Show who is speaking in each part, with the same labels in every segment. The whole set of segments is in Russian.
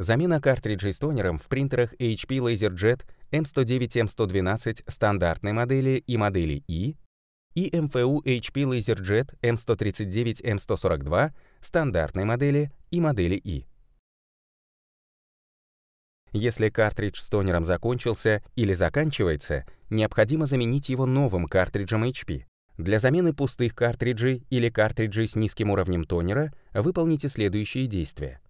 Speaker 1: Замена
Speaker 2: картриджей с тонером в принтерах HP LaserJet M109M112 стандартной модели и модели E и МФУ HP LaserJet M139M142 стандартной модели и модели E. Если картридж с тонером закончился или заканчивается, необходимо заменить его новым картриджем HP. Для замены пустых картриджей или картриджей с низким уровнем тонера выполните следующие действия.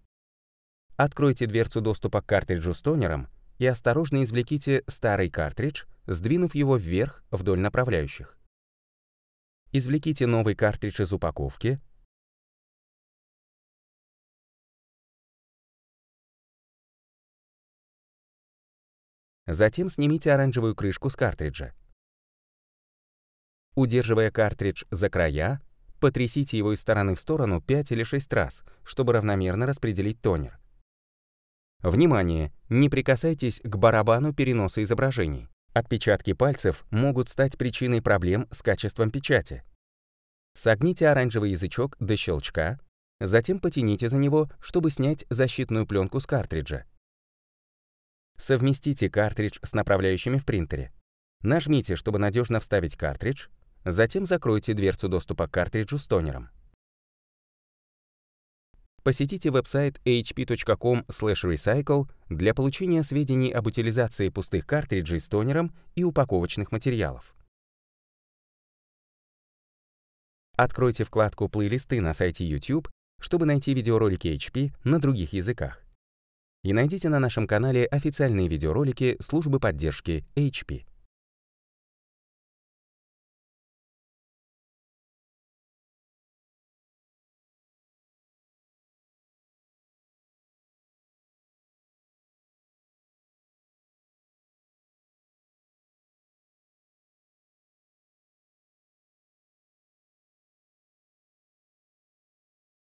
Speaker 2: Откройте дверцу доступа к картриджу с тонером и осторожно извлеките старый картридж, сдвинув его вверх
Speaker 3: вдоль направляющих. Извлеките новый картридж из упаковки Затем снимите оранжевую крышку с картриджа.
Speaker 2: Удерживая картридж за края, потрясите его из стороны в сторону 5 или 6 раз, чтобы равномерно распределить тонер. Внимание! Не прикасайтесь к барабану переноса изображений. Отпечатки пальцев могут стать причиной проблем с качеством печати. Согните оранжевый язычок до щелчка, затем потяните за него, чтобы снять защитную пленку с картриджа. Совместите картридж с направляющими в принтере. Нажмите, чтобы надежно вставить картридж, затем закройте дверцу доступа к картриджу с тонером посетите веб-сайт hp.com/recycle для получения сведений об утилизации пустых картриджей с тонером и упаковочных материалов. Откройте вкладку «Плейлисты» на сайте YouTube, чтобы найти видеоролики HP на других языках. И найдите на
Speaker 3: нашем канале официальные видеоролики службы поддержки HP.